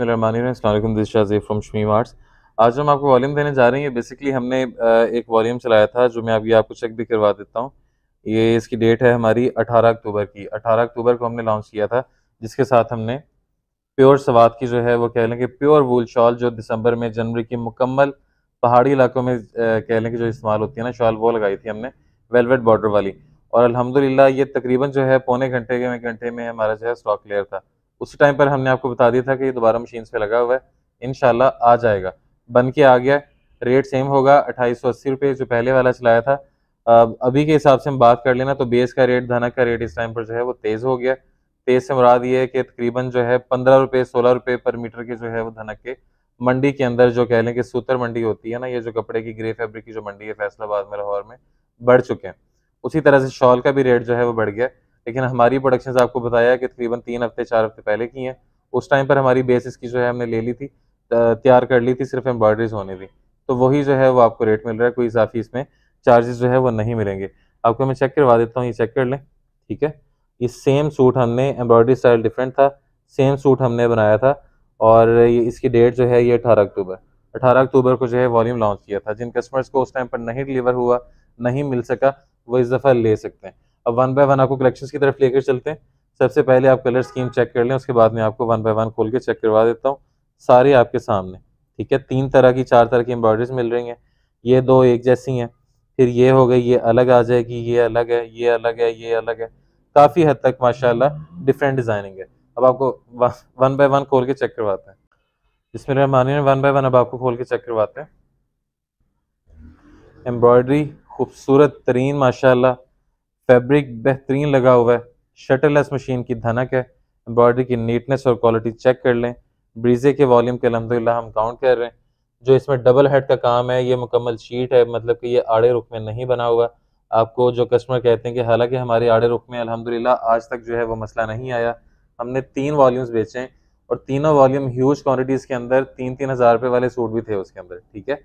बसमिलकुम this Shajeef from Shamim Arts आज हम आपको वॉल्यूम देने जा रहे हैं बेसिकली हमने एक वॉल्यूम चलाया था जो मैं अभी आपको चेक भी करवा देता हूँ ये इसकी डेट है हमारी 18 अक्टूबर की 18 अक्टूबर को हमने लॉन्च किया था जिसके साथ हमने प्योर सवाद की जो है वो कह लें कि प्योर वूल शॉल जो दिसंबर में जनवरी की मुकम्मल पहाड़ी इलाकों में कह लें कि जो इस्तेमाल होती है ना शॉल वो लगाई थी हमने वेलवेट बॉर्डर वाली और अलहमदिल्ला ये तकरीबन जो है पौने घंटे के घंटे में हमारा जो है स्टॉक क्लियर था उसी टाइम पर हमने आपको बता दिया था कि ये दोबारा मशीन पे लगा हुआ है इनशाला आ जाएगा बन के आ गया रेट सेम होगा अट्ठाईस सौ अस्सी रुपये जो पहले वाला चलाया था अभी के हिसाब से हम बात कर लेना तो बेस का रेट धनक का रेट इस टाइम पर जो है वो तेज़ हो गया तेज़ से मुराद ये है कि तकरीबन जो है पंद्रह रुपये सोलह रुपये पर मीटर के जो है वो धनक के मंडी के अंदर जो कह लें कि सूतर मंडी होती है ना ये जो कपड़े की ग्रे फैब्रिक की जो मंडी है फैसलाबाद में लाहौर में बढ़ चुके हैं उसी तरह से शॉल का भी रेट जो है वो बढ़ गया लेकिन हमारी प्रोडक्शन आपको बताया कि तकरीबन तीन हफ्ते चार हफ्ते पहले की हैं उस टाइम पर हमारी बेसिस की जो है हमने ले ली थी तैयार कर ली थी सिर्फ एम्ब्रॉयडरीज होने थी तो वही जो है वो आपको रेट मिल रहा है कोई इजाफी इसमें चार्जेस जो है वो नहीं मिलेंगे आपको मैं चेक करवा देता हूँ ये चेक कर लें ठीक है ये सेम सूट हमने एम्ब्रॉयडरी स्टाइल डिफरेंट था सेम सूट हमने बनाया था और ये इसकी डेट जो है ये अठारह अक्टूबर अठारह अक्टूबर को जो है वॉल्यूम लॉन्च किया था जिन कस्टमर्स को उस टाइम पर नहीं डिलीवर हुआ नहीं मिल सका वो इस दफ़ा ले सकते हैं अब वन बाय वन आपको कलेक्शन की तरफ लेकर चलते हैं सबसे पहले आप कलर स्कीम चेक कर लें उसके बाद में आपको वन बाय वन खोल के चेक करवा देता हूँ सारे आपके सामने ठीक है तीन तरह की चार तरह की एम्ब्रॉयडरीज मिल रही हैं ये दो एक जैसी हैं फिर ये हो गई ये अलग आ जाएगी ये अलग है ये अलग है ये अलग है काफ़ी हद तक माशाला डिफरेंट डिज़ाइनिंग है अब आपको वन बाय वन खोल के चेक करवाते हैं जिसमें रहमानी वन बाय वन अब आपको खोल के चेक करवाते हैं एम्ब्रॉयडरी खूबसूरत तरीन माशाल्लाह फैब्रिक बेहतरीन लगा हुआ है शटरलेस मशीन की धनक है एम्ब्रॉयडरी की नीटनेस और क्वालिटी चेक कर लें ब्रीजे के वॉल्यूम के अलहमदिल्ला हम काउंट कर रहे हैं जो इसमें डबल हेड का काम है ये मुकम्मल शीट है मतलब कि ये आड़े रुख में नहीं बना हुआ आपको जो कस्टमर कहते हैं कि हालांकि हमारे आड़े रुख में अलहमदिल्ला आज तक जो है वो मसला नहीं आया हमने तीन वॉल्यूम्स बेचे हैं और तीनों वॉल्यूम ह्यूज क्वान्टिटीज़ के अंदर तीन तीन हज़ार रुपये वाले सूट भी थे उसके अंदर ठीक है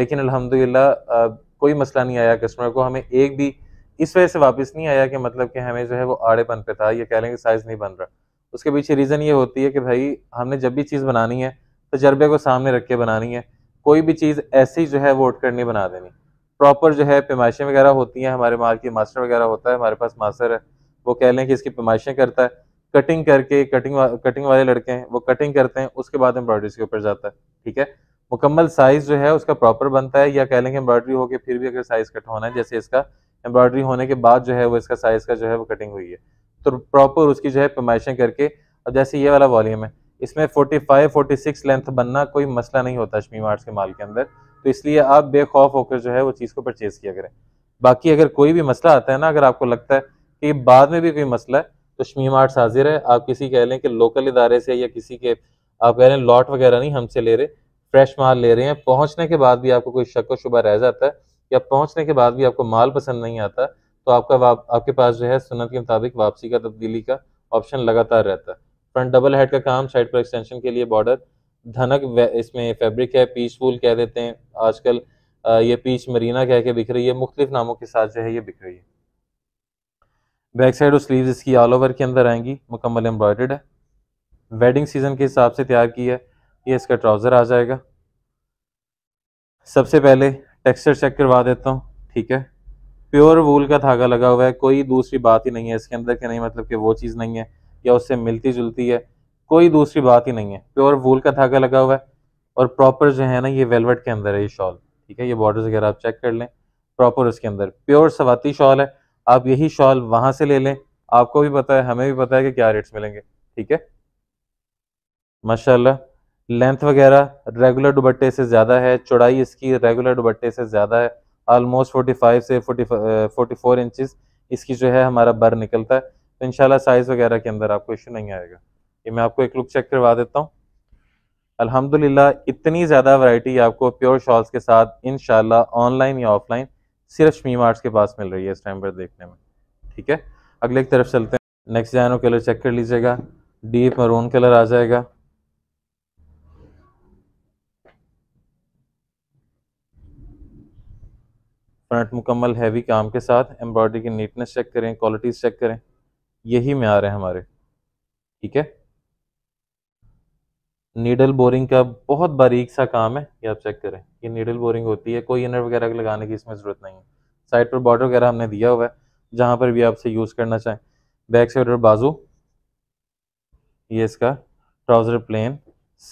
लेकिन अलहमदिल्ला कोई मसला नहीं आया कस्टमर को हमें एक भी इस वजह से वापस नहीं आया कि मतलब कि हमें जो है वो आड़ेपन पे था या कह लेंगे साइज़ नहीं बन रहा उसके पीछे रीज़न ये होती है कि भाई हमने जब भी चीज़ बनानी है तजर्बे को सामने रख के बनानी है कोई भी चीज़ ऐसी जो है वो उठ कर नहीं बना देनी प्रॉपर जो है पेमाइशें वगैरह होती हैं हमारे माल की मास्टर वगैरह होता है हमारे पास मास्टर है वो कह लें कि इसकी पेमाइशें करता है कटिंग करके कटिंग वा, कटिंग वाले लड़के हैं वो कटिंग करते हैं उसके बाद एम्ब्रॉयडरी के ऊपर जाता है ठीक है मुकम्मल साइज़ जो है उसका प्रॉपर बनता है या कह लेंगे एम्ब्रॉयडरी होकर फिर भी अगर साइज़ कट होना है जैसे इसका एम्ब्रॉयडरी होने के बाद जो है वो इसका साइज़ का जो है वो कटिंग हुई है तो प्रॉपर उसकी जो है पेमाइशें करके और जैसे ये वाला वॉल्यूम है इसमें 45, 46 लेंथ बनना कोई मसला नहीं होता शमीम मार्ट्स के माल के अंदर तो इसलिए आप बेखौफ होकर जो है वो चीज़ को परचेज़ किया करें बाकी अगर कोई भी मसला आता है ना अगर आपको लगता है कि बाद में भी कोई मसला है तो शमीम मार्ट्स हाजिर है आप किसी कह लें कि लोकल इदारे से या किसी के आप कह रहे हैं लॉट वगैरह नहीं हमसे ले रहे फ्रेश माल ले रहे हैं पहुंचने के बाद भी आपको कोई शक व शुबा रह जाता है या पहुंचने के बाद भी आपको माल पसंद नहीं आता तो आपका वाप, आपके पास जो है सुनत के मुताबिक वापसी का तब्दीली का ऑप्शन लगातार रहता है फ्रंट डबल हेड का काम साइड पर एक्सटेंशन के लिए बॉर्डर धनक इसमें फैब्रिक है पीच फूल कह देते हैं आजकल ये पीच मरीना कह के बिख रही है मुख्तलिफ नामों के साथ जो है ये बिख रही है बैक साइड और स्लीव इसकी ऑल ओवर के अंदर आएंगी मुकम्मल एम्ब्रॉयडर्ड है वेडिंग सीजन के हिसाब से तैयार की है ये इसका ट्राउज़र आ जाएगा सबसे पहले टेक्सचर चेक करवा देता हूँ ठीक है प्योर वूल का धागा लगा हुआ है कोई दूसरी बात ही नहीं है इसके अंदर के नहीं मतलब कि वो चीज़ नहीं है या उससे मिलती जुलती है कोई दूसरी बात ही नहीं है प्योर वूल का धागा लगा हुआ है और प्रॉपर जो है ना ये वेलवेट के अंदर है ये शॉल ठीक है ये बॉर्डर वगैरह आप चेक कर लें प्रॉपर उसके अंदर प्योर सवाती शॉल है आप यही शॉल वहाँ से ले लें आपको भी पता है हमें भी पता है कि क्या रेट्स मिलेंगे ठीक है माशाल्लाह लेंथ वगैरह रेगुलर दुबट्टे से ज़्यादा है चौड़ाई इसकी रेगुलर दुबट्टे से ज़्यादा है आलमोस्ट 45 से 40 44 इंचेस इसकी जो है हमारा बर निकलता है तो इनशाला साइज़ वगैरह के अंदर आपको इशू नहीं आएगा ये मैं आपको एक लुक चेक करवा देता हूँ अल्हम्दुलिल्लाह इतनी ज़्यादा वराइटी आपको प्योर शॉल्स के साथ इन ऑनलाइन या ऑफलाइन सिर्फ शमीम मार्ट्स के पास मिल रही है इस टाइम पर देखने में ठीक है अगले एक तरफ चलते हैं नेक्स्ट जानो कलर चेक कर लीजिएगा डीप मरून कलर आ जाएगा फ्रंट मुकम्मल हैवी काम के साथ एम्ब्रॉयडरी की नीटनेस चेक करें क्वालिटी चेक करें यही में आ रहे हैं हमारे ठीक है नीडल बोरिंग का बहुत बारीक सा काम है ये आप चेक करें ये नीडल बोरिंग होती है कोई इनर वगैरह लगाने की इसमें ज़रूरत नहीं है साइड पर बॉर्डर वगैरह हमने दिया हुआ है जहाँ पर भी आपसे यूज़ करना चाहें बैक साइड और बाजू ये इसका ट्राउज़र प्लेन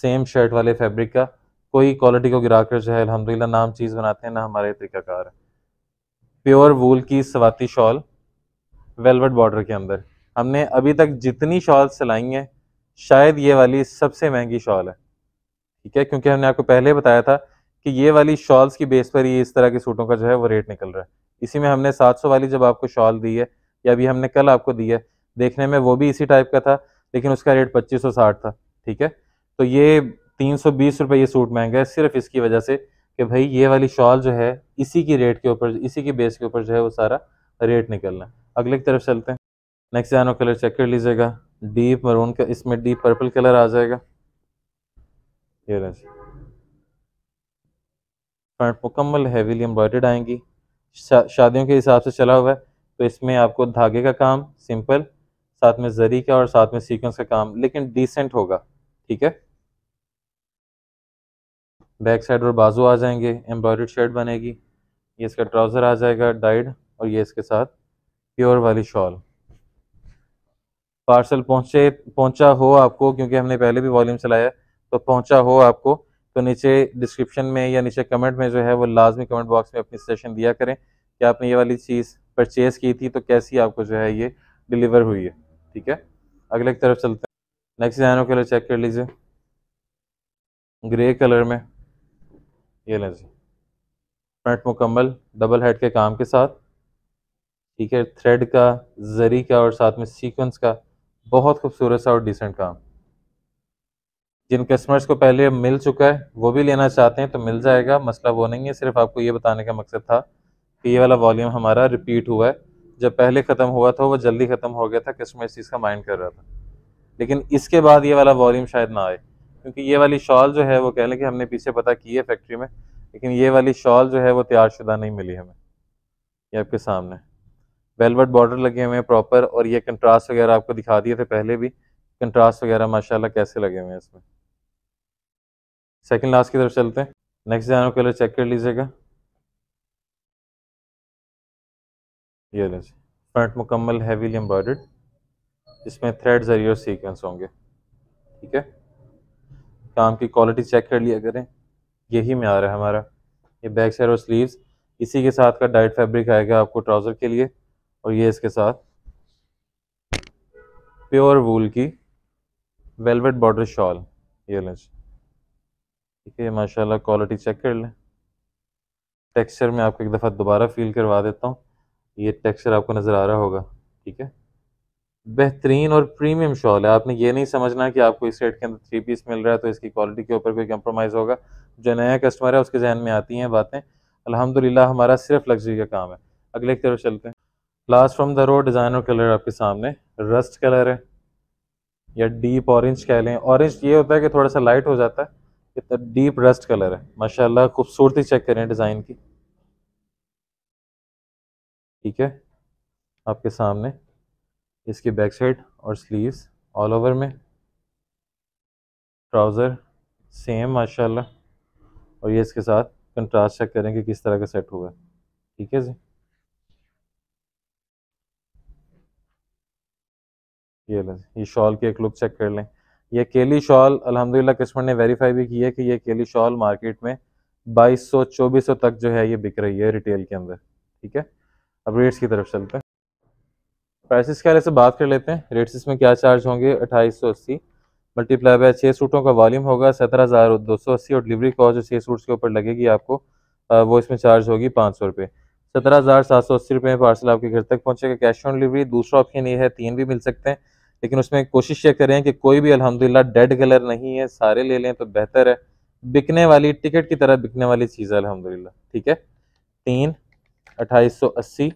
सेम शर्ट वाले फैब्रिक का कोई क्वालिटी को गिरा कर जो है अलहमदिल्ला नाम चीज़ बनाते हैं ना हमारे तरीकाकार है प्योर वूल की सवाती शॉल वेलवेट बॉर्डर के अंदर हमने अभी तक जितनी शॉल सिलाई हैं शायद ये वाली सबसे महंगी शॉल है ठीक है क्योंकि हमने आपको पहले बताया था कि ये वाली शॉल्स की बेस पर ही इस तरह के सूटों का जो है वो रेट निकल रहा है इसी में हमने 700 वाली जब आपको शॉल दी है या अभी हमने कल आपको दी है देखने में वो भी इसी टाइप का था लेकिन उसका रेट 2560 था ठीक है तो ये तीन सौ बीस ये सूट महंगा है सिर्फ इसकी वजह से कि भाई ये वाली शॉल जो है इसी की रेट के ऊपर इसी के बेस के ऊपर जो है वो सारा रेट निकलना है अगले की तरफ चलते हैं नेक्स्ट जानो कलर चेक कर लीजिएगा डीप मरून का इसमें डीप पर्पल कलर आ जाएगा ये फ्रंट मुकम्मल हैवीली एम्ब्रॉयडर्ड आएंगी शा, शादियों के हिसाब से चला हुआ है तो इसमें आपको धागे का काम सिंपल साथ में जरी का और साथ में सीक्वेंस का काम लेकिन डिसेंट होगा ठीक है बैक साइड और बाजू आ जाएंगे एम्ब्रॉयड शर्ट बनेगी ये इसका ट्राउज़र आ जाएगा डाइड और ये इसके साथ प्योर वाली शॉल पार्सल पहुँचे पहुँचा हो आपको क्योंकि हमने पहले भी वॉल्यूम चलाया तो पहुँचा हो आपको तो नीचे डिस्क्रिप्शन में या नीचे कमेंट में जो है वो लाजमी कमेंट बॉक्स में अपनी सजेशन दिया करें कि आपने ये वाली चीज़ परचेज़ की थी तो कैसी आपको जो है ये डिलीवर हुई है ठीक है अगले की तरफ चलते हैं नेक्स्ट डिजाइनों कलर चेक कर लीजिए ग्रे कलर में ये लें जी फ्रंट मुकम्मल डबल हेड के काम के साथ ठीक है थ्रेड का जरी का और साथ में सीक्वेंस का बहुत खूबसूरत सा और डिसेंट काम जिन कस्टमर्स को पहले मिल चुका है वो भी लेना चाहते हैं तो मिल जाएगा मसला वो नहीं है सिर्फ आपको ये बताने का मकसद था कि ये वाला वॉल्यूम हमारा रिपीट हुआ है जब पहले ख़त्म हुआ था वो जल्दी ख़त्म हो गया था कस्टमर इस चीज़ का माइंड कर रहा था लेकिन इसके बाद ये वाला वॉल्यूम शायद ना आए क्योंकि ये वाली शॉल जो है वो कह लें कि हमने पीछे पता की है फैक्ट्री में लेकिन ये वाली शॉल जो है वो तैयार शुदा नहीं मिली हमें ये आपके सामने वेलवेट बॉर्डर लगे हुए हैं प्रॉपर और ये कंट्रास्ट वगैरह आपको दिखा दिए थे पहले भी कंट्रास्ट वगैरह माशाल्लाह कैसे लगे हुए हैं इसमें सेकंड लास्ट की तरफ चलते हैं नेक्स्ट जाना कलर चेक कर लीजिएगा ये लीजिए फ्रंट मुकम्मल हैवीली एम्ब्रॉयडर्ड इसमें थ्रेड जरिए सीक्वेंस होंगे ठीक है काम की क्वालिटी चेक कर लिया करें यही में आ रहा है हमारा ये बैक साइड और स्लीव्स इसी के साथ का डाइट फैब्रिक आएगा आपको ट्राउज़र के लिए और ये इसके साथ प्योर वूल की वेलवेट बॉर्डर शॉल ये लें ठीक है माशाल्लाह क्वालिटी चेक कर लें टेक्सचर में आपको एक दफ़ा दोबारा फील करवा देता हूँ ये टेक्सचर आपको नज़र आ रहा होगा ठीक है बेहतरीन और प्रीमियम शॉल है आपने ये नहीं समझना कि आपको इस रेट के अंदर थ्री पीस मिल रहा है तो इसकी क्वालिटी के ऊपर कोई कंप्रोमाइज़ होगा जो नया कस्टमर है उसके जहन में आती हैं बातें अलहमदिल्ला हमारा सिर्फ लग्जरी का काम है अगले की तरफ चलते हैं last from the road design और कलर आपके सामने रस्ट कलर है या डीप ऑरेंज कह लें ऑरेंज ये होता है कि थोड़ा सा लाइट हो जाता है कितना डीप रस्ट कलर है माशाला खूबसूरती चेक करें डिज़ाइन की ठीक है आपके सामने इसकी बैक साइड और स्लीव्स ऑल ओवर में ट्राउज़र सेम माशाल्लाह और ये इसके साथ कंट्रास्ट चेक करें कि किस तरह का सेट हुआ है ठीक है जी ये लें ये शॉल की एक लुक चेक कर लें ये अकेली शॉल अल्हम्दुलिल्लाह कस्टमर ने वेरीफाई भी किया कि ये अकेली शॉल मार्केट में 2200 2400 तक जो है ये बिक रही है रिटेल के अंदर ठीक है अब रेट्स की तरफ चलते हैं प्राइसेस के से बात कर लेते हैं रेट्स इसमें क्या चार्ज होंगे अट्ठाईस सौ अस्सी मल्टीप्लाई बाय छः सूटों का वॉल्यूम होगा सत्रह हज़ार दो सौ अस्सी और डिलीवरी कॉस्ट जो छः सूट्स के ऊपर लगेगी आपको वो इसमें चार्ज होगी पाँच सौ रुपये सत्रह हज़ार सात सौ अस्सी रुपये में पार्सल आपके घर तक पहुँचेगा कैश ऑन डिलीवरी दूसरा ऑप्शन ये है तीन भी मिल सकते हैं लेकिन उसमें कोशिश ये करें कि कोई भी अलहमदिल्ला डेड कलर नहीं है सारे ले लें तो बेहतर है बिकने वाली टिकट की तरह बिकने वाली चीज़ है अलहमदिल्ला ठीक है तीन अट्ठाईस सौ अस्सी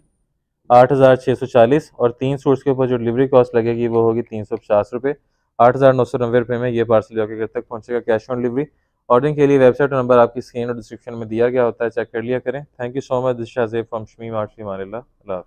आठ हज़ार छः सौ चालीस और तीन सूट्स के ऊपर जो डिलीवरी कॉस्ट लगेगी वो होगी तीन सौ पचास रुपये आठ हज़ार नौ नब्बे रुपये में ये पार्सल जाकर घर तक पहुँचेगा कैश ऑन डिलीवरी ऑर्डरिंग के लिए वेबसाइट नंबर आपकी स्क्रीन और डिस्क्रिप्शन में दिया गया होता है चेक कर लिया करें थैंक यू सो मच दिशा जेब फ्रॉम शमीम आर्ट मारिल्ला